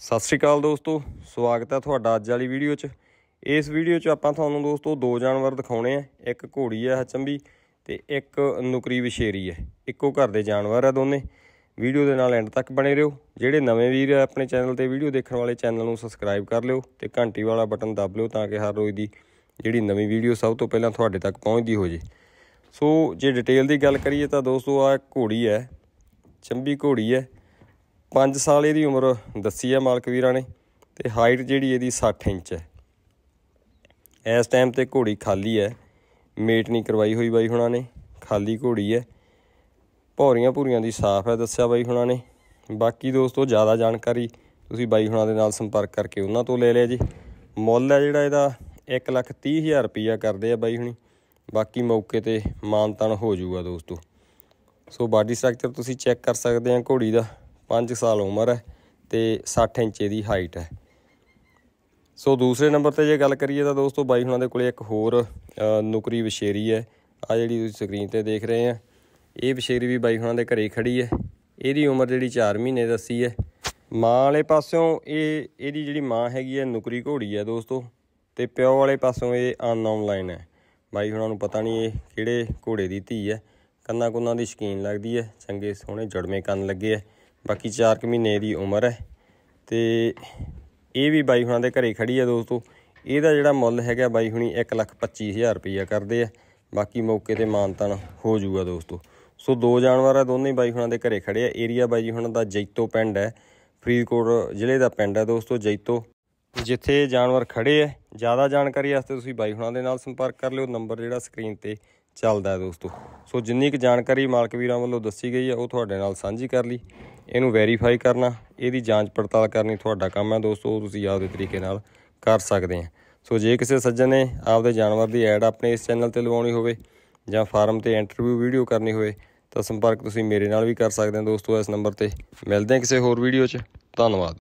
ਸਤਿ ਸ਼੍ਰੀ ਅਕਾਲ ਦੋਸਤੋ ਸਵਾਗਤ ਹੈ ਤੁਹਾਡਾ ਅੱਜ ਵਾਲੀ ਵੀਡੀਓ 'ਚ ਇਸ ਵੀਡੀਓ 'ਚ ਆਪਾਂ ਤੁਹਾਨੂੰ ਦੋਸਤੋ ਦੋ ਜਾਨਵਰ ਦਿਖਾਉਣੇ ਆ ਇੱਕ ਘੋੜੀ ਹੈ ਹਚੰਬੀ ਤੇ ਇੱਕ ਨੁਕਰੀ ਵਿਸ਼ੇਰੀ ਹੈ ਇੱਕੋ ਘਰ ਦੇ ਜਾਨਵਰ ਆ ਦੋਨੇ ਵੀਡੀਓ ਦੇ ਨਾਲ ਐਂਡ ਤੱਕ ਬਣੇ ਰਹੋ ਜਿਹੜੇ ਨਵੇਂ ਵੀਰ ਆਪਣੇ ਚੈਨਲ ਤੇ ਵੀਡੀਓ ਦੇਖਣ ਵਾਲੇ ਚੈਨਲ ਨੂੰ ਸਬਸਕ੍ਰਾਈਬ ਕਰ ਲਿਓ ਤੇ ਘੰਟੀ ਵਾਲਾ ਬਟਨ ਦਬ ਲਿਓ ਤਾਂ ਕਿ ਹਰ ਰੋਜ਼ ਦੀ ਜਿਹੜੀ ਨਵੀਂ ਵੀਡੀਓ ਸਭ ਤੋਂ ਪਹਿਲਾਂ ਤੁਹਾਡੇ ਤੱਕ ਪਹੁੰਚਦੀ ਹੋ ਜੇ ਸੋ ਜੇ ਡਿਟੇਲ ਦੀ ਗੱਲ ਕਰੀਏ ਤਾਂ ਦੋਸਤੋ ਆ ਘੋੜੀ ਹੈ ਚੰਬੀ ਘੋੜੀ ਹੈ 5 ਸਾਲ ਇਹਦੀ ਉਮਰ ਦੱਸੀ ਹੈ ਮਾਲਕ ਵੀਰਾਂ ਨੇ ਤੇ ਹਾਈਟ ਜਿਹੜੀ ਇਹਦੀ 60 ਇੰਚ ਹੈ ਇਸ ਟਾਈਮ ਤੇ ਘੋੜੀ ਖਾਲੀ ਹੈ ਮੇਟ ਨਹੀਂ ਕਰਵਾਈ ਹੋਈ ਬਾਈ ਹੁਣਾਂ ਨੇ ਖਾਲੀ ਘੋੜੀ ਹੈ ਭੌਰੀਆਂ ਭੂਰੀਆਂ ਦੀ ਸਾਫ਼ ਹੈ ਦੱਸਿਆ ਬਾਈ ਹੁਣਾਂ ਨੇ ਬਾਕੀ ਦੋਸਤੋ ਜ਼ਿਆਦਾ ਜਾਣਕਾਰੀ ਤੁਸੀਂ ਬਾਈ ਹੁਣਾਂ ਦੇ ਨਾਲ ਸੰਪਰਕ ਕਰਕੇ ਉਹਨਾਂ ਤੋਂ ਲੈ ਲਿਆ ਜੀ ਮੁੱਲ ਹੈ ਜਿਹੜਾ ਇਹਦਾ 1 ਲੱਖ 30 ਹਜ਼ਾਰ ਰੁਪਇਆ ਕਰਦੇ ਆ ਬਾਈ ਹੁਣੀ ਬਾਕੀ ਮੌਕੇ ਤੇ ਮਾਨਤਨ ਹੋ ਜਾਊਗਾ ਦੋਸਤੋ ਸੋ ਬਾਡੀ ਸਟਰਕਚਰ ਤੁਸੀਂ ਚੈੱਕ ਕਰ ਸਕਦੇ ਆ ਘੋੜੀ ਦਾ 5 ਸਾਲ ਉਮਰ ਹੈ ਤੇ 60 ਇੰਚ ਦੀ ਹਾਈਟ ਹੈ ਸੋ ਦੂਸਰੇ ਨੰਬਰ ਤੇ ਜੇ ਗੱਲ ਕਰੀਏ ਤਾਂ ਦੋਸਤੋ ਬਾਈ ਹੁਣਾਂ ਦੇ ਕੋਲੇ ਇੱਕ ਹੋਰ ਨੁਕਰੀ ਵਿਸ਼ੇਰੀ ਹੈ ਆ ਜਿਹੜੀ ਤੁਸੀਂ ਸਕਰੀਨ ਤੇ ਦੇਖ ਰਹੇ ਆ ਇਹ ਵਿਸ਼ੇਰੀ ਵੀ ਬਾਈ ਹੁਣਾਂ ਦੇ ਘਰੇ ਖੜੀ ਹੈ ਇਹਦੀ ਉਮਰ ਜਿਹੜੀ 4 ਮਹੀਨੇ ਦੱਸੀ ਹੈ ਮਾਂ ਵਾਲੇ ਪਾਸੋਂ ਇਹ ਇਹਦੀ ਜਿਹੜੀ ਮਾਂ ਹੈਗੀ ਹੈ ਨੁਕਰੀ ਘੋੜੀ ਹੈ ਦੋਸਤੋ ਤੇ ਪਿਓ ਵਾਲੇ ਪਾਸੋਂ ਇਹ ਲਾਈਨ ਹੈ ਬਾਈ ਹੁਣਾਂ ਨੂੰ ਪਤਾ ਨਹੀਂ ਇਹ ਕਿਹੜੇ ਘੋੜੇ ਦੀ ਧੀ ਹੈ ਕੰਨਾਂ ਕੁੰਨਾਂ ਦੀ ਸ਼ਕੀਨ ਲੱਗਦੀ ਹੈ ਚੰਗੇ ਸੋਹਣੇ ਜੜਵੇਂ ਕੰਨ ਲੱਗੇ ਐ ਬਾਕੀ 4 ਮਹੀਨੇ ਦੀ ਉਮਰ ਹੈ ਤੇ ਇਹ ਵੀ ਬਾਈ ਹੁਣਾਂ ਦੇ ਘਰੇ ਖੜੀ ਆ ਦੋਸਤੋ ਇਹਦਾ ਜਿਹੜਾ ਮੁੱਲ ਹੈਗਾ ਬਾਈ ਹੁਣੀ 1,25,000 ਰੁਪਈਆ ਕਰਦੇ ਆ ਬਾਕੀ ਮੌਕੇ ਤੇ ਮਾਨਤਨ ਹੋ ਜਾਊਗਾ ਦੋਸਤੋ ਸੋ ਦੋ ਜਾਨਵਰ ਆ ਦੋਨੇ ਬਾਈ ਹੁਣਾਂ ਦੇ ਘਰੇ ਖੜੇ ਆ ਏਰੀਆ ਬਾਈ ਹੁਣਾਂ ਦਾ ਜੈਤੋ ਪਿੰਡ ਹੈ ਫਰੀਦਕੋਟ ਜ਼ਿਲ੍ਹੇ ਦਾ ਪਿੰਡ ਹੈ ਦੋਸਤੋ ਜੈਤੋ ਜਿੱਥੇ ਜਾਨਵਰ ਖੜੇ ਆ ਜ਼ਿਆਦਾ ਜਾਣਕਾਰੀ ਵਾਸਤੇ ਤੁਸੀਂ ਬਾਈ ਹੁਣਾਂ ਦੇ ਨਾਲ ਸੰਪਰਕ ਕਰ ਲਿਓ ਨੰਬਰ ਜਿਹੜਾ ਸਕਰੀਨ ਤੇ ਚੱਲਦਾ ਦੋਸਤੋ ਸੋ ਜਿੰਨੀ ਕੁ ਜਾਣਕਾਰੀ ਮਾਲਕ ਵੀਰਾਂ ਵੱਲੋਂ ਦੱਸੀ ਗਈ ਹੈ ਉਹ ਤੁਹਾਡੇ ਨਾਲ ਸਾਂਝੀ ਕਰ ਲਈ ਇਹਨੂੰ ਵੈਰੀਫਾਈ ਕਰਨਾ ਇਹਦੀ ਜਾਂਚ ਪੜਤਾਲ ਕਰਨੀ ਤੁਹਾਡਾ ਕੰਮ ਹੈ ਦੋਸਤੋ ਤੁਸੀਂ ਆਪਦੇ ਤਰੀਕੇ ਨਾਲ ਕਰ ਸਕਦੇ ਆ ਸੋ ਜੇ ਕਿਸੇ ਸੱਜਣ ਨੇ ਆਪਦੇ ਜਾਨਵਰ ਦੀ ਐਡ ਆਪਣੇ ਇਸ ਚੈਨਲ ਤੇ ਲਵਾਉਣੀ ਹੋਵੇ ਜਾਂ ਫਾਰਮ ਤੇ ਇੰਟਰਵਿਊ ਵੀਡੀਓ ਕਰਨੀ ਹੋਵੇ ਤਾਂ ਸੰਪਰਕ ਤੁਸੀਂ ਮੇਰੇ ਨਾਲ ਵੀ ਕਰ ਸਕਦੇ ਆ ਦੋਸਤੋ ਇਸ ਨੰਬਰ ਤੇ ਮਿਲਦੇ ਆ ਕਿਸੇ ਹੋਰ ਵੀਡੀਓ 'ਚ ਧੰਨਵਾਦ